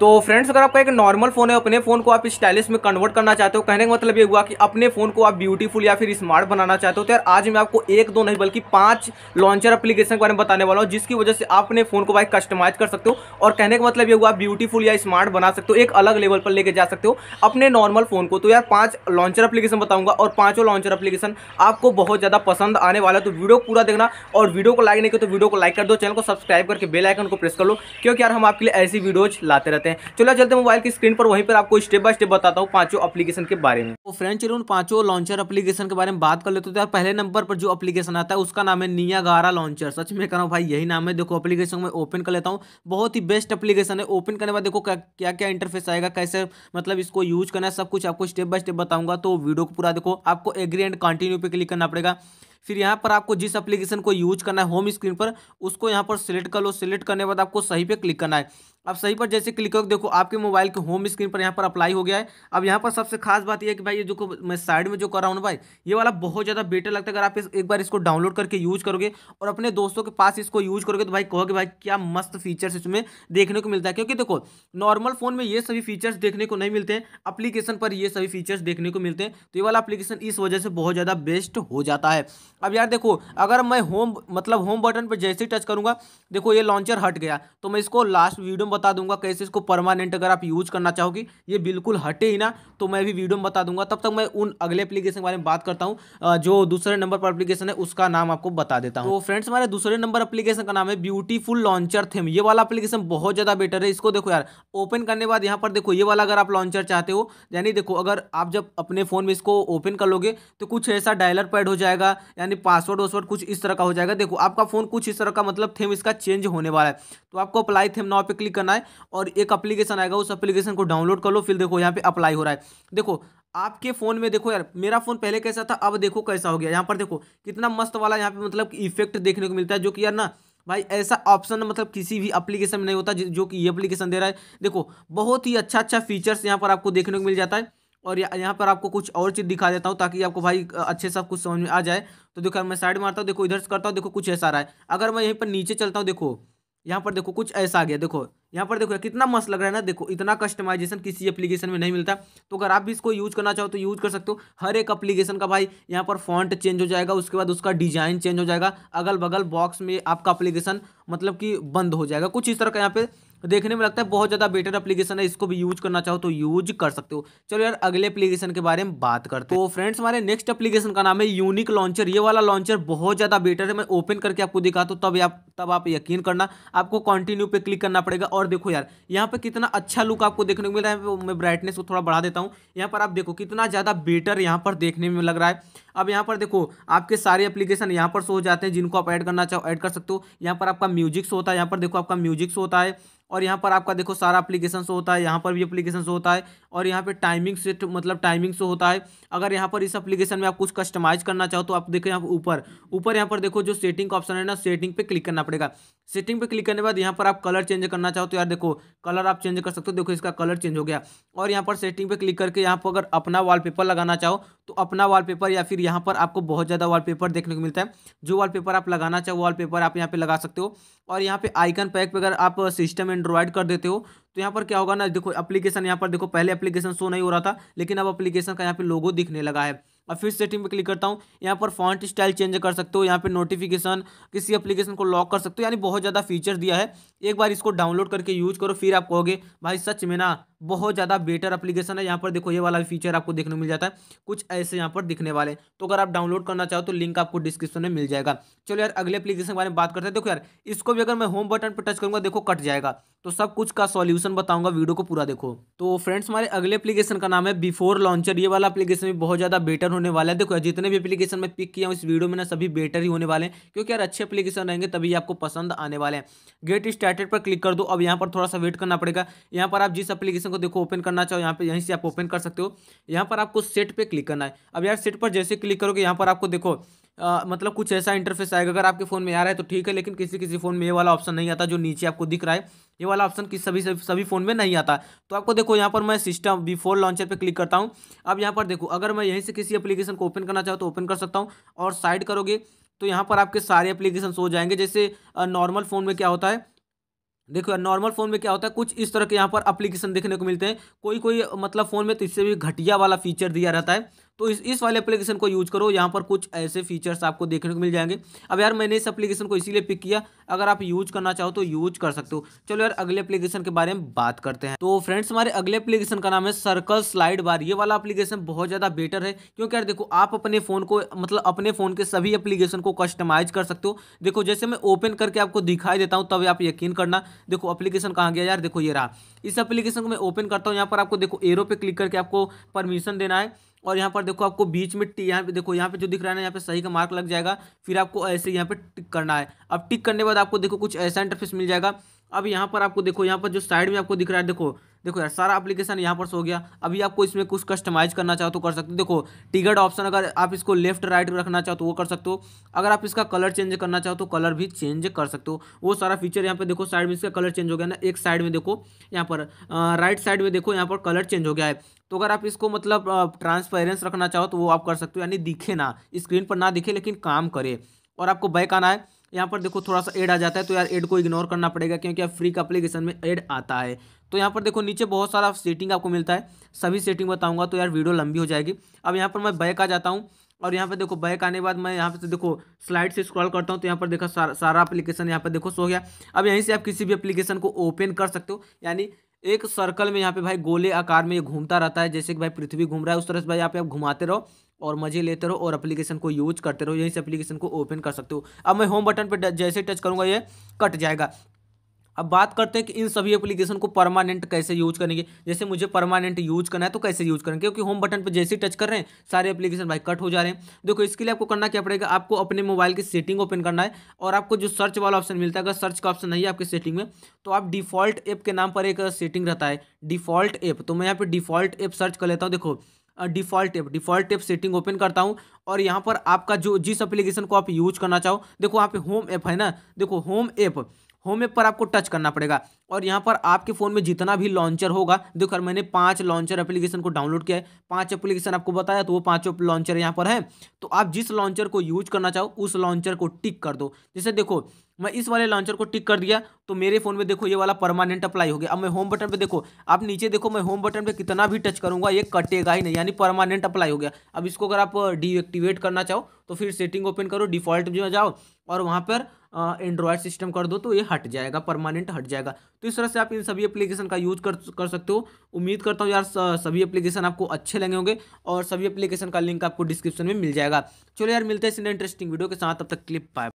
तो फ्रेंड्स अगर आपका एक नॉर्मल फ़ोन है अपने फ़ोन को आप स्टाइलिश में कन्वर्ट करना चाहते हो कहने का मतलब ये हुआ कि अपने फ़ोन को आप ब्यूटीफुल या फिर स्मार्ट बनाना चाहते हो तो यार आज मैं आपको एक दो नहीं बल्कि पांच लॉन्चर एप्लीकेशन के बारे में बताने वाला हूँ जिसकी वजह से आप अपने फ़ोन को भाई कस्टमाइज कर सकते हो और कहने का मतलब ये हुआ ब्यूटीफुल या स्मार्ट बना सकते हो एक अलग लेवल पर लेके जा सकते हो अपने नॉर्मल फ़ोन को तो यार पाँच लॉन्चर अपलीकेशन बताऊँगा और पांचों लॉन्चर अपलीकेशन आपको बहुत ज़्यादा पसंद आने वाला है तो वीडियो पूरा देखना और वीडियो को लाइक नहीं करो तो वीडियो को लाइक कर दो चैनल को सब्सक्राइब करके बेलाइकन को प्रेस कर लो क्योंकि यार हम आपके लिए ऐसी वीडियोज़ लाते रहते हैं सकते हैं चलो चलते मोबाइल की स्क्रीन पर वहीं पर आपको स्टेप बाय स्टेप बताता हूँ पांचों अपलीकेशन के बारे में तो फ्रेंड चलो उन पांचों लॉन्चर अपलीकेशन के बारे में बात कर लेते तो पहले नंबर पर जो अपलीकेशन आता है उसका नाम है नियागारा लॉन्चर सच में करो भाई यही नाम है देखो अपलीकेशन में ओपन कर लेता हूँ बहुत ही बेस्ट अपलीकेशन है ओपन करने बाद देखो क्या क्या इंटरफेस आएगा कैसे मतलब इसको यूज करना सब कुछ आपको स्टेप बाय स्टेप बताऊंगा तो वीडियो को पूरा देखो आपको एग्री एंड कंटिन्यू पे क्लिक करना पड़ेगा फिर यहाँ पर आपको जिस एप्लीकेशन को यूज करना है होम स्क्रीन पर उसको यहाँ पर सिलेक्ट कर लो सिलेक्ट करने के बाद आपको सही पे क्लिक करना है अब सही पर जैसे क्लिक करोगे देखो आपके मोबाइल के होम स्क्रीन पर यहाँ पर अप्लाई हो गया है अब यहाँ पर सबसे खास बात यह है कि भाई ये जो मैं साइड में जो कर रहा हूँ भाई ये वाला बहुत ज़्यादा बेटर लगता है अगर आप इस एक बार इसको डाउनलोड करके यूज करोगे और अपने दोस्तों के पास इसको यूज करोगे तो भाई कहोगे भाई क्या मस्त फीचर्स इसमें देखने को मिलता है क्योंकि देखो नॉर्मल फ़ोन में ये सभी फीचर्स देखने को नहीं मिलते हैं अप्लीकेशन पर ये सभी फीचर्स देखने को मिलते हैं तो ये वाला अप्लीकेशन इस वजह से बहुत ज़्यादा बेस्ट हो जाता है अब यार देखो अगर मैं होम मतलब होम बटन पर जैसे ही टच करूँगा देखो ये लॉन्चर हट गया तो मैं इसको लास्ट वीडियो में बता दूंगा कैसे इसको परमानेंट अगर आप यूज करना चाहोगे ये बिल्कुल हटे ही ना तो मैं भी वीडियो में बता दूंगा तब तक मैं उन अगले एप्लीकेशन के बारे में बात करता हूँ जो दूसरे नंबर पर एप्लीकेशन है उसका नाम आपको बता देता हूँ तो फ्रेंड्स हमारे दूसरे नंबर एप्लीकेशन का नाम है ब्यूटीफुल लॉन्चर थीम ये वाला अपलीकेशन बहुत ज़्यादा बेटर है इसको देखो यार ओपन करने बाद यहाँ पर देखो ये वाला अगर आप लॉन्चर चाहते हो यानी देखो अगर आप जब अपने फ़ोन में इसको ओपन कर लोगे तो कुछ ऐसा डायलर पैड हो जाएगा यानी पासवर्ड वासवर्ड कुछ इस तरह का हो जाएगा देखो आपका फ़ोन कुछ इस तरह का मतलब थेम इसका चेंज होने वाला है तो आपको अप्लाई थेम नाव पे क्लिक करना करना है और एक अप्लीकेशन आएगा उस अप्लीकेशन को डाउनलोड कर लो फिर देखो यहाँ पे अप्लाई हो रहा है देखो आपके फ़ोन में देखो यार मेरा फ़ोन पहले कैसा था अब देखो कैसा हो गया यहाँ पर देखो कितना मस्त वाला यहाँ पे मतलब इफेक्ट देखने को मिलता है जो कि यार ना भाई ऐसा ऑप्शन मतलब किसी भी एप्लीकेशन में नहीं होता जो कि ये एप्लीकेशन दे रहा है देखो बहुत ही अच्छा अच्छा फीचर्स यहाँ पर आपको देखने को मिल जाता है और यह, यहाँ पर आपको कुछ और चीज़ दिखा देता हूँ ताकि आपको भाई अच्छे से कुछ समझ में आ जाए तो देखो मैं साइड मारता हूँ देखो इधर से करता हूँ देखो कुछ ऐसा आ रहा है अगर मैं यहीं पर नीचे चलता हूँ देखो यहाँ पर देखो कुछ ऐसा आ गया देखो यहाँ पर देखो कितना मस्त लग रहा है ना देखो इतना कस्टमाइजेशन किसी एप्लीकेशन में नहीं मिलता तो अगर आप भी इसको यूज करना चाहो तो यूज कर सकते हो हर एक एप्लीकेशन का भाई यहाँ पर फॉन्ट चेंज हो जाएगा उसके बाद उसका डिजाइन चेंज हो जाएगा अगल बगल बॉक्स में आपका एप्लीकेशन मतलब कि बंद हो जाएगा कुछ इस तरह का यहाँ पे देखने में लगता है बहुत ज़्यादा बेटर एप्लीकेशन है इसको भी यूज करना चाहो तो यूज कर सकते हो चलो यार अगले एप्लीकेशन के बारे में बात करते हो तो फ्रेंड्स हमारे नेक्स्ट एप्लीकेशन का नाम है यूनिक लॉन्चर ये वाला लॉन्चर बहुत ज़्यादा बेटर है मैं ओपन करके आपको दिखा तो तब आप तब आप यकीन करना आपको कंटिन्यू पे क्लिक करना पड़ेगा और देखो यार यहाँ पर कितना अच्छा लुक आपको देखने को मिल रहा है मैं ब्राइटनेस को थोड़ा बढ़ा देता हूँ यहाँ पर आप देखो कितना ज़्यादा बेटर यहाँ पर देखने में लग रहा है अब यहाँ पर देखो आपके सारे एप्लीकेशन यहाँ पर शो हो जाते हैं जिनको आप ऐड करना चाहो ऐड कर सकते हो यहाँ पर आपका म्यूजिक शो होता है यहाँ पर देखो आपका म्यूजिक शो होता है और यहाँ पर आपका देखो सारा अप्लीकेशन शो होता है यहाँ पर भी अप्लीकेशन शो होता है और यहाँ पे टाइमिंग सेट मतलब टाइमिंग शो होता है अगर यहाँ पर इस अप्लीकेशन में आप कुछ कस्टमाइज करना चाहो तो आप देखो यहाँ ऊपर ऊपर यहाँ पर देखो जो सेटिंग का ऑप्शन है ना सेटिंग पर क्लिक करना पड़ेगा सेटिंग पे क्लिक करने के बाद यहाँ पर आप कलर चेंज करना चाहो तो यार देखो कलर आप चेंज कर सकते हो देखो इसका कलर चेंज हो गया और यहाँ पर सेटिंग पे क्लिक करके यहाँ पर अगर अपना वॉलपेपर लगाना चाहो तो अपना वॉलपेपर या फिर यहाँ पर आपको बहुत ज़्यादा वॉलपेपर देखने को मिलता है जो वॉलपेपर आप लगाना चाहो वॉलपेपर आप यहाँ पर लगा सकते हो और यहाँ पर आइकन पैक पर अगर आप सिस्टम एंड्रॉयड कर देते हो तो यहाँ पर क्या होगा ना देखो एप्लीकेशन यहाँ पर देखो पहले एप्लीकेशन शो नहीं हो रहा था लेकिन अब एप्लीकेशन का यहाँ पे लोगो दिखने लगा है अब फिर सेटिंग पे क्लिक करता हूँ यहाँ पर फॉन्ट स्टाइल चेंज कर सकते हो यहाँ पे नोटिफिकेशन किसी एप्लीकेशन को लॉक कर सकते हो यानी बहुत ज़्यादा फीचर दिया है एक बार इसको डाउनलोड करके यूज करो फिर आप कहोगे भाई सच में ना बहुत ज़्यादा बेटर अप्लीकेशन है यहाँ पर देखो ये वाला फीचर आपको देखने मिल जाता है कुछ ऐसे यहाँ पर दिखने वाले तो अगर आप डाउनलोड करना चाहो तो लिंक आपको डिस्क्रिप्शन में मिल जाएगा चलो यार अगले अपलीकेशन के बारे में बात करते हैं देखो यार इसको भी अगर मैं होम बटन पर टच करूँगा देखो कट जाएगा तो सब कुछ का सॉल्यूशन बताऊंगा वीडियो को पूरा देखो तो फ्रेंड्स हमारे अगले एप्लीकेशन का नाम है बिफोर लॉन्चर ये वाला एप्लीकेशन भी बहुत ज़्यादा बेटर होने वाला है देखो जितने भी एप्लीकेशन मैं पिक किया हूँ इस वीडियो में ना सभी बेटर ही होने वाले हैं क्योंकि यार अच्छे एप्लीकेशन रहेंगे तभी आपको पसंद आने वाले हैं गेट स्टार्टेड पर क्लिक कर दो अब यहाँ पर थोड़ा सा वेट करना पड़ेगा यहाँ पर आप जिस एप्लीकेशन एप्लीकेशन को देखो ओपन करना चाहो यहाँ पे यहीं से आप ओपन कर सकते हो यहाँ पर आपको सेट पे क्लिक करना है अब यार सेट पर जैसे क्लिक करोगे यहाँ पर आपको देखो आ, मतलब कुछ ऐसा इंटरफेस आएगा अगर आपके फ़ोन में आ रहा है तो ठीक है लेकिन किसी किसी फ़ोन में ये वाला ऑप्शन नहीं आता जो नीचे आपको दिख रहा है ये वाला ऑप्शन किस सभी सभी फ़ोन में नहीं आता तो आपको देखो यहाँ पर मैं सिस्टम बिफोर लॉन्चर पे क्लिक करता हूँ अब यहाँ पर देखो अगर मैं यहीं से किसी एप्लीकेशन को ओपन करना चाहूँ तो ओपन कर सकता हूँ और साइड करोगे तो यहाँ पर आपके सारे एप्लीकेशन हो जाएंगे जैसे नॉर्मल फ़ोन में क्या होता है देखो यार नॉर्मल फ़ोन में क्या होता है कुछ इस तरह के यहाँ पर अप्लीकेशन देखने को मिलते हैं कोई कोई मतलब फ़ोन में तो इससे भी घटिया वाला फीचर दिया रहता है तो इस इस वाले एप्लीकेशन को यूज़ करो यहाँ पर कुछ ऐसे फीचर्स आपको देखने को मिल जाएंगे अब यार मैंने इस एप्लीकेशन को इसीलिए पिक किया अगर आप यूज करना चाहो तो यूज कर सकते हो चलो यार अगले एप्लीकेशन के बारे में बात करते हैं तो फ्रेंड्स हमारे अगले एप्लीकेशन का नाम है सर्कल स्लाइड बार ये वाला एप्लीकेशन बहुत ज़्यादा बेटर है क्योंकि यार देखो आप अपने फ़ोन को मतलब अपने फ़ोन के सभी एप्लीकेशन को कस्टमाइज कर सकते हो देखो जैसे मैं ओपन करके आपको दिखाई देता हूँ तब आप यकीन करना देखो अप्लीकेशन कहाँ गया यार देखो ये रहा इस एप्लीकेशन को मैं ओपन करता हूँ यहाँ पर आपको देखो एरो पे क्लिक करके आपको परमिशन देना है और यहाँ पर देखो आपको बीच में टी यहाँ पे देखो यहाँ पे जो दिख रहा है ना यहाँ पे सही का मार्क लग जाएगा फिर आपको ऐसे यहाँ पे टिक करना है अब टिक करने के बाद आपको देखो कुछ ऐसा इंटरफेस मिल जाएगा अब यहाँ पर आपको देखो यहाँ पर जो साइड में आपको दिख रहा है देखो देखो यार सारा एप्लीकेशन यहाँ पर सो गया अभी आपको इसमें कुछ कस्टमाइज करना चाहो तो कर सकते हो देखो टिकट ऑप्शन अगर आप इसको लेफ्ट राइट रखना चाहो तो वो कर सकते हो अगर आप इसका कलर चेंज करना चाहो तो कलर भी चेंज कर सकते हो वो सारा फीचर यहाँ पे देखो साइड में इसका कलर चेंज हो गया ना एक साइड में देखो यहाँ पर राइट साइड में देखो यहाँ पर कलर चेंज हो गया है तो अगर आप इसको मतलब ट्रांसपेरेंस रखना चाहो तो वो आप कर सकते हो यानी दिखे ना स्क्रीन पर ना दिखे लेकिन काम करे और आपको बैक आना है यहाँ पर देखो थोड़ा सा एड आ जाता है तो यार एड को इग्नोर करना पड़ेगा क्योंकि यार फ्री का अप्लीकेशन में एड आता है तो यहाँ पर देखो नीचे बहुत सारा सेटिंग आपको मिलता है सभी सेटिंग बताऊँगा तो यार वीडियो लंबी हो जाएगी अब यहाँ पर मैं बैक आ जाता हूँ और यहाँ पर देखो बैक आने के बाद मैं यहाँ पर तो देखो स्लाइड से स्क्रॉल करता हूँ तो यहाँ पर देखो सारा अप्लीकेशन यहाँ पर देखो सो गया अब यहीं से आप किसी भी अपलीकेशन को ओपन कर सकते हो यानी एक सर्कल में यहाँ पे भाई गोले आकार में ये घूमता रहता है जैसे कि भाई पृथ्वी घूम रहा है उस तरह से भाई यहाँ पे आप घुमाते रहो और मजे लेते रहो और एप्लीकेशन को यूज करते रहो यहीं से एप्लीकेशन को ओपन कर सकते हो अब मैं होम बटन पर जैसे टच करूँगा ये कट जाएगा अब बात करते हैं कि इन सभी एप्लीकेशन को परमानेंट कैसे यूज करेंगे जैसे मुझे परमानेंट यूज करना है तो कैसे यूज करेंगे क्योंकि होम बटन पर जैसे ही टच कर रहे हैं सारे एप्लीकेशन भाई कट हो जा रहे हैं देखो इसके लिए आपको करना क्या पड़ेगा आपको अपने मोबाइल की सेटिंग ओपन करना है और आपको जो सर्च वाला ऑप्शन मिलता है अगर सर्च का ऑप्शन नहीं है आपके सेटिंग में तो आप डिफॉल्ट ऐप के नाम पर एक सेटिंग रहता है डिफॉल्ट ऐप तो मैं यहाँ पर डिफॉल्ट ऐप सर्च कर लेता हूँ देखो default tape default tape setting open करता हूँ और यहाँ पर आपका जो जिस एप्लीकेशन को आप यूज करना चाहो देखो यहाँ पे होम ऐप है ना देखो होम ऐप होम ऐप पर आपको टच करना पड़ेगा और यहाँ पर आपके फ़ोन में जितना भी लॉन्चर होगा देखो मैंने पांच लॉन्चर एप्लीकेशन को डाउनलोड किया है पांच एप्लीकेशन आपको बताया तो वो पांचों लॉन्चर यहाँ पर है तो आप जिस लॉन्चर को यूज करना चाहो उस लॉन्चर को टिक कर दो जैसे देखो मैं इस वाले लॉन्चर को टिक कर दिया तो मेरे फ़ोन में देखो ये वाला परमानेंट अप्लाई हो गया अब मैं होम बटन पर देखो आप नीचे देखो मैं होम बटन पर कितना भी टच करूँगा ये कटेगा ही नहीं यानी परमानेंट अप्लाई हो गया अब इसको अगर आप डीएक्टिवेट करना चाहो तो फिर सेटिंग ओपन करो डिफॉल्ट में जाओ और वहाँ पर एंड्रॉयड सिस्टम कर दो तो ये हट जाएगा परमानेंट हट जाएगा तो इस तरह से आप इन सभी एप्लीकेशन का यूज़ कर कर सकते हो उम्मीद करता हूँ यार सभी एप्लीकेशन आपको अच्छे लगे होंगे और सभी एप्लीकेशन का लिंक आपको डिस्क्रिप्शन में मिल जाएगा चलो यार मिलते हैं इस इंटरेस्टिंग वीडियो के साथ अब तक क्लिप पाए